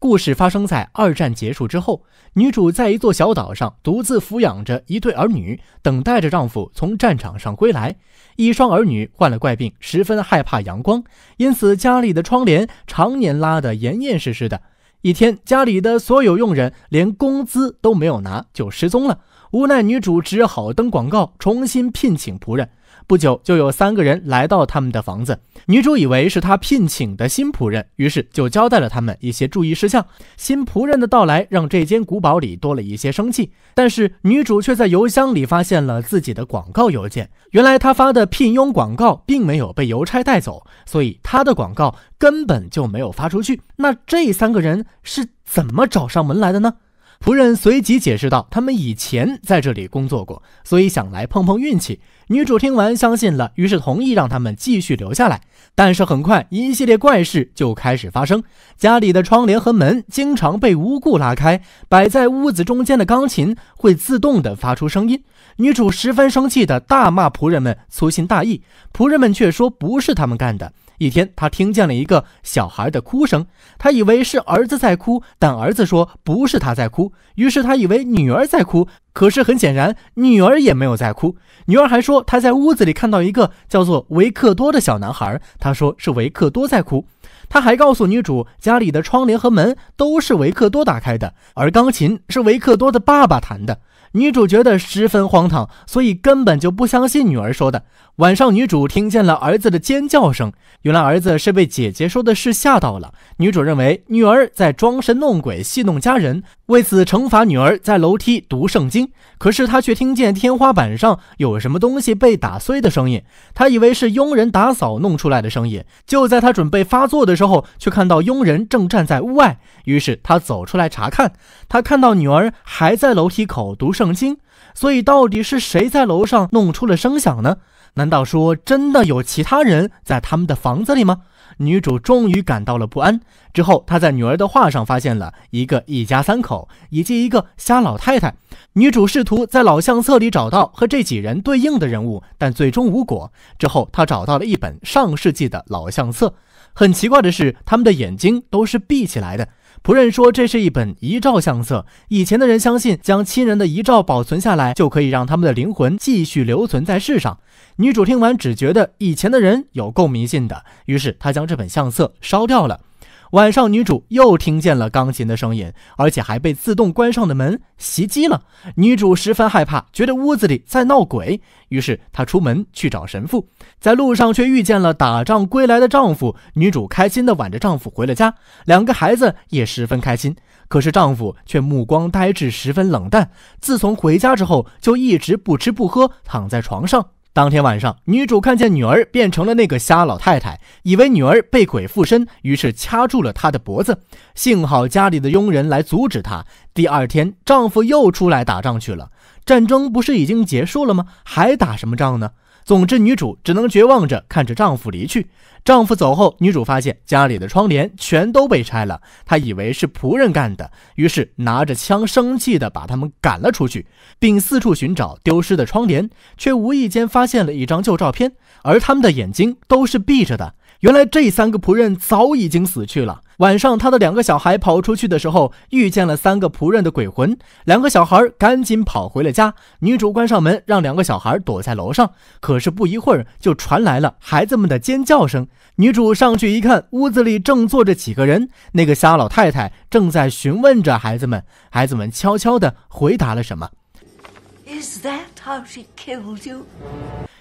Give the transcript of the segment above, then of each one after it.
故事发生在二战结束之后，女主在一座小岛上独自抚养着一对儿女，等待着丈夫从战场上归来。一双儿女患了怪病，十分害怕阳光，因此家里的窗帘常年拉得严严实实的。一天，家里的所有佣人连工资都没有拿就失踪了，无奈女主只好登广告重新聘请仆人。不久就有三个人来到他们的房子，女主以为是他聘请的新仆人，于是就交代了他们一些注意事项。新仆人的到来让这间古堡里多了一些生气，但是女主却在邮箱里发现了自己的广告邮件。原来她发的聘用广告并没有被邮差带走，所以她的广告根本就没有发出去。那这三个人是怎么找上门来的呢？仆人随即解释道：“他们以前在这里工作过，所以想来碰碰运气。”女主听完相信了，于是同意让他们继续留下来。但是很快，一系列怪事就开始发生：家里的窗帘和门经常被无故拉开，摆在屋子中间的钢琴会自动的发出声音。女主十分生气的大骂仆人们粗心大意，仆人们却说不是他们干的。一天，他听见了一个小孩的哭声，他以为是儿子在哭，但儿子说不是他在哭，于是他以为女儿在哭，可是很显然女儿也没有在哭，女儿还说她在屋子里看到一个叫做维克多的小男孩，他说是维克多在哭。他还告诉女主，家里的窗帘和门都是维克多打开的，而钢琴是维克多的爸爸弹的。女主觉得十分荒唐，所以根本就不相信女儿说的。晚上，女主听见了儿子的尖叫声，原来儿子是被姐姐说的事吓到了。女主认为女儿在装神弄鬼，戏弄家人。为此惩罚女儿在楼梯读圣经，可是他却听见天花板上有什么东西被打碎的声音。他以为是佣人打扫弄出来的声音。就在他准备发作的时候，却看到佣人正站在屋外。于是他走出来查看，他看到女儿还在楼梯口读圣经。所以到底是谁在楼上弄出了声响呢？难道说真的有其他人在他们的房子里吗？女主终于感到了不安。之后，她在女儿的画上发现了一个一家三口以及一个瞎老太太。女主试图在老相册里找到和这几人对应的人物，但最终无果。之后，她找到了一本上世纪的老相册。很奇怪的是，他们的眼睛都是闭起来的。仆人说：“这是一本遗照相册，以前的人相信将亲人的遗照保存下来，就可以让他们的灵魂继续留存在世上。”女主听完，只觉得以前的人有够迷信的，于是她将这本相册烧掉了。晚上，女主又听见了钢琴的声音，而且还被自动关上的门袭击了。女主十分害怕，觉得屋子里在闹鬼，于是她出门去找神父。在路上却遇见了打仗归来的丈夫。女主开心地挽着丈夫回了家，两个孩子也十分开心。可是丈夫却目光呆滞，十分冷淡。自从回家之后，就一直不吃不喝，躺在床上。当天晚上，女主看见女儿变成了那个瞎老太太，以为女儿被鬼附身，于是掐住了她的脖子。幸好家里的佣人来阻止她。第二天，丈夫又出来打仗去了。战争不是已经结束了吗？还打什么仗呢？总之，女主只能绝望着看着丈夫离去。丈夫走后，女主发现家里的窗帘全都被拆了，她以为是仆人干的，于是拿着枪生气地把他们赶了出去，并四处寻找丢失的窗帘，却无意间发现了一张旧照片，而他们的眼睛都是闭着的。原来这三个仆人早已经死去了。晚上，他的两个小孩跑出去的时候，遇见了三个仆人的鬼魂。两个小孩赶紧跑回了家。女主关上门，让两个小孩躲在楼上。可是不一会儿，就传来了孩子们的尖叫声。女主上去一看，屋子里正坐着几个人，那个瞎老太太正在询问着孩子们。孩子们悄悄的回答了什么。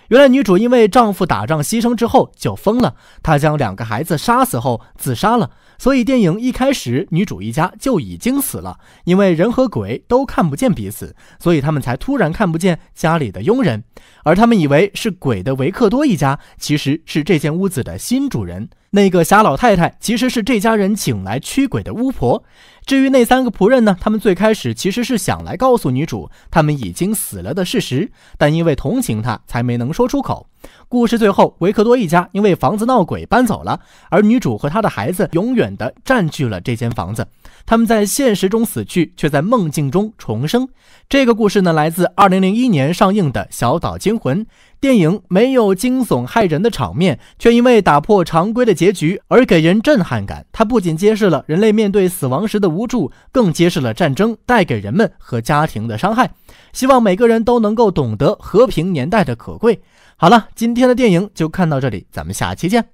原来女主因为丈夫打仗牺牲之后就疯了，她将两个孩子杀死后自杀了。所以电影一开始，女主一家就已经死了。因为人和鬼都看不见彼此，所以他们才突然看不见家里的佣人，而他们以为是鬼的维克多一家，其实是这间屋子的新主人。那个瞎老太太其实是这家人请来驱鬼的巫婆。至于那三个仆人呢，他们最开始其实是想来告诉女主他们已经死了的事实，但因为同情她，才没能说出口。故事最后，维克多一家因为房子闹鬼搬走了，而女主和她的孩子永远地占据了这间房子。他们在现实中死去，却在梦境中重生。这个故事呢，来自2001年上映的《小岛惊魂》电影，没有惊悚骇人的场面，却因为打破常规的结局而给人震撼感。它不仅揭示了人类面对死亡时的无助，更揭示了战争带给人们和家庭的伤害。希望每个人都能够懂得和平年代的可贵。好了，今天的电影就看到这里，咱们下期见。